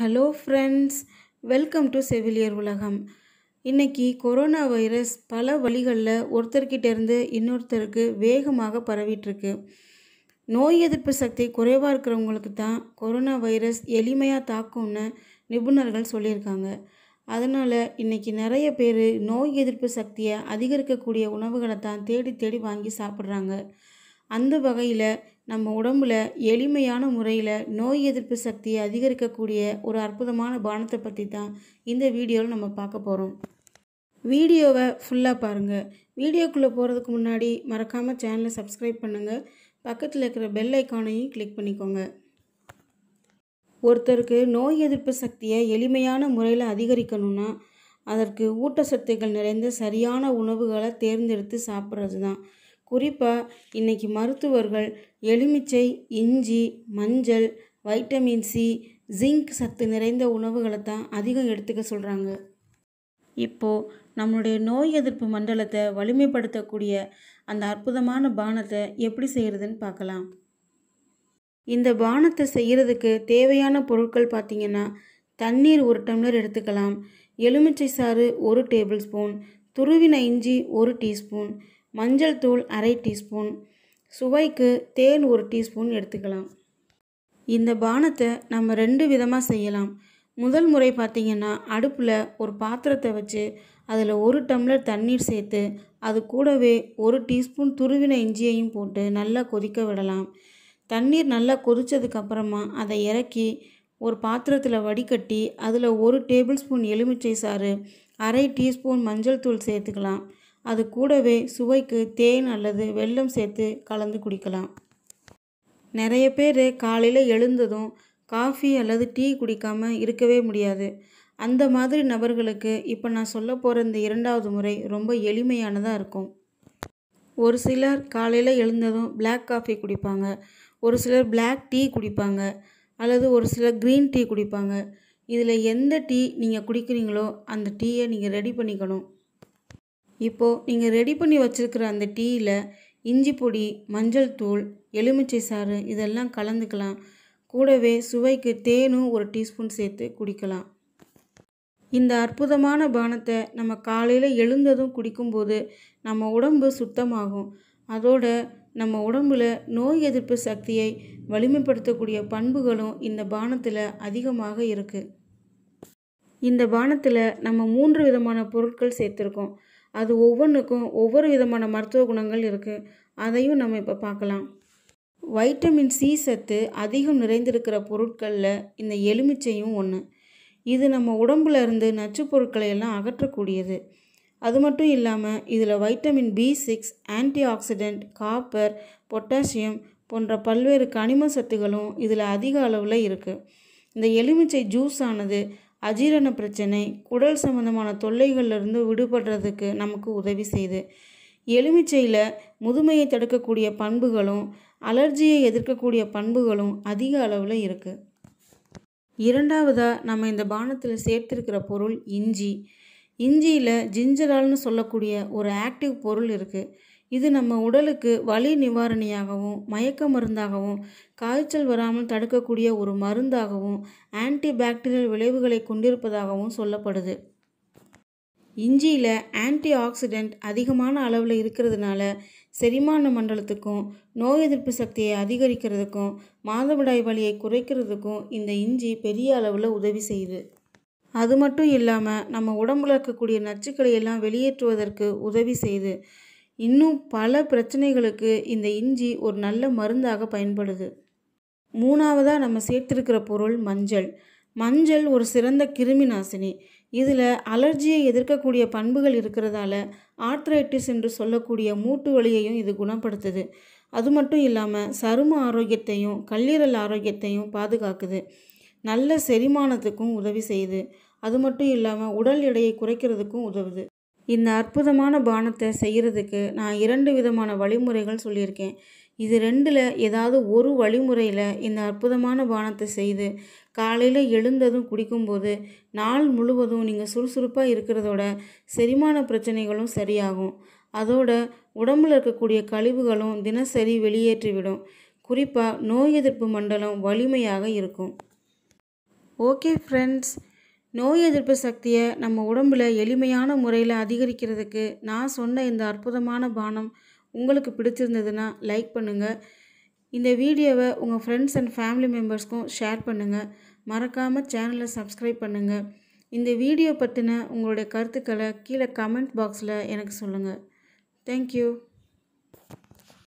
hello friends welcome to செவிலியர் உலகம் இன்றைக்கி கொரோனா வைரஸ் பல வழிகளில் ஒருத்தர்கிட்டேருந்து இன்னொருத்தருக்கு வேகமாக பரவிட்டுருக்கு நோய் எதிர்ப்பு சக்தி குறைவாக இருக்கிறவங்களுக்கு தான் கொரோனா வைரஸ் எளிமையாக தாக்கும்னு நிபுணர்கள் சொல்லியிருக்காங்க அதனால் இன்றைக்கி நிறைய பேர் நோய் எதிர்ப்பு சக்தியை அதிகரிக்கக்கூடிய உணவுகளை தான் தேடி தேடி வாங்கி சாப்பிட்றாங்க அந்த வகையில் நம்ம உடம்புல எளிமையான முறையில் நோய் எதிர்ப்பு சக்தியை அதிகரிக்கக்கூடிய ஒரு அற்புதமான பானத்தை பற்றி தான் இந்த வீடியோவில் நம்ம பார்க்க போகிறோம் வீடியோவை ஃபுல்லாக பாருங்கள் வீடியோக்குள்ளே போகிறதுக்கு முன்னாடி மறக்காமல் சேனலை சப்ஸ்கிரைப் பண்ணுங்கள் பக்கத்தில் இருக்கிற பெல் ஐக்கானையும் கிளிக் பண்ணிக்கோங்க ஒருத்தருக்கு நோய் எதிர்ப்பு சக்தியை எளிமையான முறையில் அதிகரிக்கணும்னா அதற்கு ஊட்டச்சத்துக்கள் நிறைந்த சரியான உணவுகளை தேர்ந்தெடுத்து சாப்பிட்றது தான் குறிப்பாக இன்றைக்கி மருத்துவர்கள் எலுமிச்சை இஞ்சி மஞ்சள் வைட்டமின் சி ஜிங்க் சத்து நிறைந்த உணவுகளை தான் அதிகம் எடுத்துக்க சொல்கிறாங்க இப்போது நம்மளுடைய நோய் எதிர்ப்பு மண்டலத்தை வலிமைப்படுத்தக்கூடிய அந்த அற்புதமான பானத்தை எப்படி செய்கிறதுன்னு பார்க்கலாம் இந்த பானத்தை செய்கிறதுக்கு தேவையான பொருட்கள் பார்த்திங்கன்னா தண்ணீர் ஒரு டம்ளர் எடுத்துக்கலாம் எலுமிச்சை சாறு ஒரு டேபிள் ஸ்பூன் துருவின இஞ்சி ஒரு டீஸ்பூன் மஞ்சள் தூள் அரை டீஸ்பூன் சுவைக்கு தேன் ஒரு டீஸ்பூன் எடுத்துக்கலாம் இந்த பானத்தை நம்ம ரெண்டு விதமாக செய்யலாம் முதல் முறை பார்த்திங்கன்னா அடுப்பில் ஒரு பாத்திரத்தை வச்சு அதில் ஒரு டம்ளர் தண்ணீர் சேர்த்து அது கூடவே ஒரு டீஸ்பூன் துருவின இஞ்சியையும் போட்டு நல்லா கொதிக்க விடலாம் தண்ணீர் நல்லா கொதித்ததுக்கப்புறமா அதை இறக்கி ஒரு பாத்திரத்தில் வடிகட்டி அதில் ஒரு டேபிள் ஸ்பூன் எலுமிச்சை சாறு அரை டீஸ்பூன் மஞ்சள் தூள் சேர்த்துக்கலாம் அது கூடவே சுவைக்கு தேன் அல்லது வெல்லம் சேர்த்து கலந்து குடிக்கலாம் நிறைய பேர் காலையில் எழுந்ததும் காஃபி அல்லது டீ குடிக்காமல் இருக்கவே முடியாது அந்த மாதிரி நபர்களுக்கு இப்போ நான் சொல்ல போகிற இந்த இரண்டாவது முறை ரொம்ப எளிமையானதாக இருக்கும் ஒரு சிலர் காலையில் எழுந்ததும் பிளாக் காஃபி குடிப்பாங்க ஒரு சிலர் பிளாக் டீ குடிப்பாங்க அல்லது ஒரு சிலர் க்ரீன் டீ குடிப்பாங்க இதில் எந்த டீ நீங்கள் குடிக்கிறீங்களோ அந்த டீயை நீங்கள் ரெடி பண்ணிக்கணும் இப்போது நீங்கள் ரெடி பண்ணி வச்சுருக்கிற அந்த டீயில் இஞ்சி பொடி மஞ்சள் தூள் எலுமிச்சை சாறு இதெல்லாம் கலந்துக்கலாம் கூடவே சுவைக்கு தேனும் ஒரு டீஸ்பூன் சேர்த்து குடிக்கலாம் இந்த அற்புதமான பானத்தை நம்ம காலையில் எழுந்ததும் குடிக்கும்போது நம்ம உடம்பு சுத்தமாகும் அதோட நம்ம உடம்புல நோய் எதிர்ப்பு சக்தியை வலிமைப்படுத்தக்கூடிய பண்புகளும் இந்த பானத்தில் அதிகமாக இருக்குது இந்த பானத்தில் நம்ம மூன்று விதமான பொருட்கள் சேர்த்துருக்கோம் அது ஒவ்வொன்றுக்கும் ஒவ்வொரு விதமான மருத்துவ குணங்கள் இருக்குது அதையும் நம்ம இப்போ பார்க்கலாம் வைட்டமின் சி சத்து அதிகம் நிறைந்திருக்கிற பொருட்களில் இந்த எலுமிச்சையும் ஒன்று இது நம்ம உடம்புல இருந்து நச்சு பொருட்களை எல்லாம் அகற்றக்கூடியது அது மட்டும் இல்லாமல் இதில் vitamin B six antioxidant copper potassium போன்ற பல்வேறு கனிம சத்துகளும் இதில் அதிக அளவில் இருக்குது இந்த எலுமிச்சை ஜூஸ் ஆனது அஜீரண பிரச்சனை குடல் சம்பந்தமான தொல்லைகள்லேருந்து விடுபடுறதுக்கு நமக்கு உதவி செய்து எலுமிச்சையில் முதுமையை தடுக்கக்கூடிய பண்புகளும் அலர்ஜியை எதிர்க்கக்கூடிய பண்புகளும் அதிக அளவில் இருக்குது இரண்டாவதாக நம்ம இந்த பானத்தில் சேர்த்திருக்கிற பொருள் இஞ்சி இஞ்சியில் ஜிஞ்சரால்னு சொல்லக்கூடிய ஒரு ஆக்டிவ் பொருள் இருக்குது இது நம்ம உடலுக்கு வலி நிவாரணியாகவும் மயக்க மருந்தாகவும் காய்ச்சல் வராமல் தடுக்கக்கூடிய ஒரு மருந்தாகவும் ஆன்டி பாக்டீரியல் விளைவுகளை கொண்டிருப்பதாகவும் சொல்லப்படுது இஞ்சியில் ஆன்டி ஆக்சிடெண்ட் அதிகமான அளவில் இருக்கிறதுனால செரிமான மண்டலத்துக்கும் நோய் எதிர்ப்பு சக்தியை அதிகரிக்கிறதுக்கும் மாதவிடாய் வலியை குறைக்கிறதுக்கும் இந்த இஞ்சி பெரிய அளவில் உதவி செய்யுது அது மட்டும் இல்லாமல் நம்ம உடம்புல இருக்கக்கூடிய நச்சுக்களை எல்லாம் வெளியேற்றுவதற்கு உதவி செய்யுது இன்னும் பல பிரச்சனைகளுக்கு இந்த இஞ்சி ஒரு நல்ல மருந்தாக பயன்படுது மூணாவதாக நம்ம சேர்த்துருக்கிற பொருள் மஞ்சள் மஞ்சள் ஒரு சிறந்த கிருமி நாசினி இதில் அலர்ஜியை எதிர்க்கக்கூடிய பண்புகள் இருக்கிறதால ஆர்த்ரைட்டிஸ் என்று சொல்லக்கூடிய மூட்டு வலியையும் இது குணப்படுத்துது அது மட்டும் இல்லாமல் சரும ஆரோக்கியத்தையும் கல்லீரல் ஆரோக்கியத்தையும் பாதுகாக்குது நல்ல செரிமானத்துக்கும் உதவி செய்யுது அது மட்டும் இல்லாமல் உடல் எடையை குறைக்கிறதுக்கும் உதவுது இந்த அற்புதமான பானத்தை செய்கிறதுக்கு நான் இரண்டு விதமான வழிமுறைகள் சொல்லியிருக்கேன் இது ரெண்டில் ஏதாவது ஒரு வழிமுறையில் இந்த அற்புதமான பானத்தை செய்து காலையில் எழுந்ததும் குடிக்கும்போது நாள் முழுவதும் நீங்கள் சுறுசுறுப்பாக இருக்கிறதோட செரிமான பிரச்சனைகளும் சரியாகும் அதோட உடம்புல இருக்கக்கூடிய கழிவுகளும் தினசரி வெளியேற்றிவிடும் குறிப்பாக நோய் எதிர்ப்பு மண்டலம் வலிமையாக இருக்கும் ஓகே ஃப்ரெண்ட்ஸ் நோய் எதிர்ப்பு சக்தியை நம்ம உடம்பில் எளிமையான முறையில் அதிகரிக்கிறதுக்கு நான் சொன்ன இந்த அற்புதமான பானம் உங்களுக்கு பிடிச்சிருந்ததுன்னா லைக் பண்ணுங்கள் இந்த வீடியோவை உங்கள் ஃப்ரெண்ட்ஸ் அண்ட் ஃபேமிலி மெம்பர்ஸ்க்கும் ஷேர் பண்ணுங்கள் மறக்காமல் சேனலை சப்ஸ்கிரைப் பண்ணுங்கள் இந்த வீடியோ பற்றின உங்களுடைய கருத்துக்களை கீழே கமெண்ட் பாக்ஸில் எனக்கு சொல்லுங்கள் தேங்க்யூ